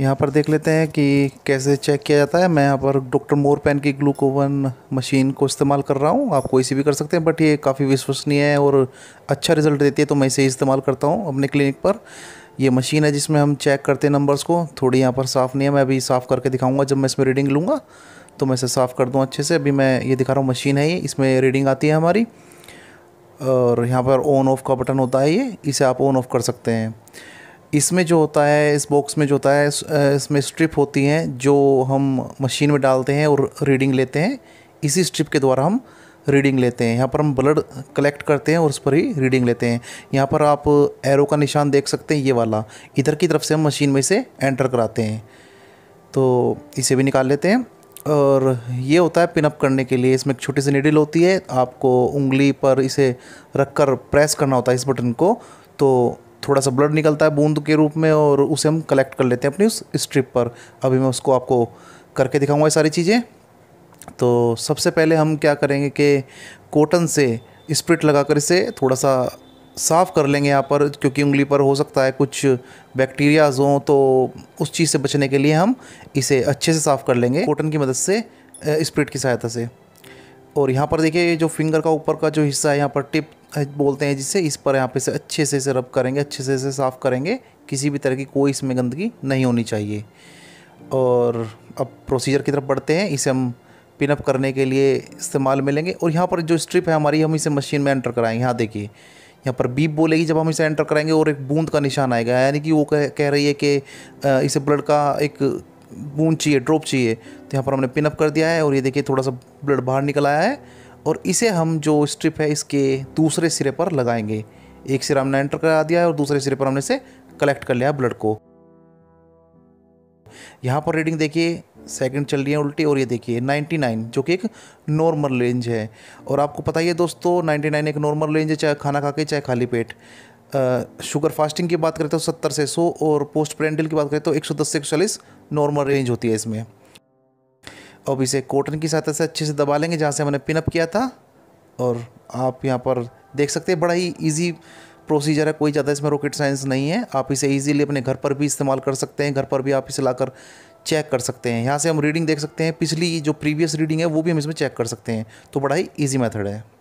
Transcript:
यहाँ पर देख लेते हैं कि कैसे चेक किया जाता है मैं यहाँ पर डॉक्टर मोर पेन की ग्लूकोवन मशीन को इस्तेमाल कर रहा हूँ आप कोई सी भी कर सकते हैं बट ये काफ़ी विश्वसनीय है और अच्छा रिजल्ट देती है तो मैं इसे इस्तेमाल करता हूँ अपने क्लिनिक पर ये मशीन है जिसमें हम चेक करते हैं नंबर्स को थोड़ी यहाँ पर साफ़ नहीं है मैं अभी साफ़ करके दिखाऊँगा जब मैं इसमें रीडिंग लूँगा तो मैं इसे साफ़ कर दूँ अच्छे से अभी मैं ये दिखा रहा हूँ मशीन है ये इसमें रीडिंग आती है हमारी और यहाँ पर ऑन ऑफ़ का बटन होता है ये इसे आप ऑन ऑफ़ कर सकते हैं इसमें जो होता है इस बॉक्स में जो होता है इसमें स्ट्रिप होती हैं जो हम मशीन में डालते हैं और रीडिंग लेते हैं इसी स्ट्रिप के द्वारा हम रीडिंग लेते हैं यहाँ पर हम ब्लड कलेक्ट करते हैं और उस पर ही रीडिंग लेते हैं यहाँ पर आप एरो का निशान देख सकते हैं ये वाला इधर की तरफ से हम मशीन में इसे एंटर कराते हैं तो इसे भी निकाल लेते हैं और ये होता है पिनअप करने के लिए इसमें एक छोटी सी निडिल होती है आपको उंगली पर इसे रख कर प्रेस करना होता है इस बटन को तो थोड़ा सा ब्लड निकलता है बूंद के रूप में और उसे हम कलेक्ट कर लेते हैं अपनी उस स्ट्रिप पर अभी मैं उसको आपको करके दिखाऊंगा ये सारी चीज़ें तो सबसे पहले हम क्या करेंगे कि कॉटन से स्प्रिट लगा कर इसे थोड़ा सा साफ़ कर लेंगे यहाँ पर क्योंकि उंगली पर हो सकता है कुछ बैक्टीरियाज हों तो उस चीज़ से बचने के लिए हम इसे अच्छे से साफ़ कर लेंगे कॉटन की मदद से स्प्रिट की सहायता से और यहाँ पर देखिए जो फिंगर का ऊपर का जो हिस्सा है यहाँ पर टिप बोलते हैं जिसे इस पर यहाँ पे से अच्छे से इसे रब करेंगे अच्छे से इसे साफ़ करेंगे किसी भी तरह की कोई इसमें गंदगी नहीं होनी चाहिए और अब प्रोसीजर की तरफ बढ़ते हैं इसे हम पिनअप करने के लिए इस्तेमाल में लेंगे और यहाँ पर जो स्ट्रिप है हमारी हम इसे मशीन में एंटर कराएंगे यहाँ देखिए यहाँ पर बीप बोलेगी जब हम इसे एंटर कराएंगे और एक बूंद का निशान आएगा यानी कि वो कह, कह रही है कि इसे ब्लड का एक बूंद चाहिए ड्रॉप चाहिए तो यहाँ पर हमने पिनअप कर दिया है और ये देखिए थोड़ा सा ब्लड बाहर निकल आया है और इसे हम जो स्ट्रिप है इसके दूसरे सिरे पर लगाएंगे एक सिरा हमने एंटर करा दिया है और दूसरे सिरे पर हमने इसे कलेक्ट कर लिया ब्लड को यहाँ पर रीडिंग देखिए सेकंड चल रही है उल्टी और ये देखिए 99 जो कि एक नॉर्मल रेंज है और आपको पता ही है दोस्तों 99 एक नॉर्मल रेंज है चाहे खाना खा के चाहे खाली पेट शुगर फास्टिंग की बात करें तो सत्तर से सौ और पोस्ट प्रेंडल की बात करें तो एक सौ दस से एक सौ चालीस नॉर्मल रेंज होती है इसमें अब इसे कॉटन की सहायता से अच्छे से दबा लेंगे जहाँ से हमने पिनअप किया था और आप यहाँ पर देख सकते हैं बड़ा ही ईजी प्रोसीजर है कोई ज़्यादा इसमें रॉकेट साइंस नहीं है आप इसे ईजिली अपने घर पर भी इस्तेमाल कर सकते हैं घर पर भी आप इसे ला चेक कर सकते हैं यहाँ से हम रीडिंग देख सकते हैं पिछली जो प्रीवियस रीडिंग है वो भी हम इसमें चेक कर सकते हैं तो बड़ा ही ईजी मैथड है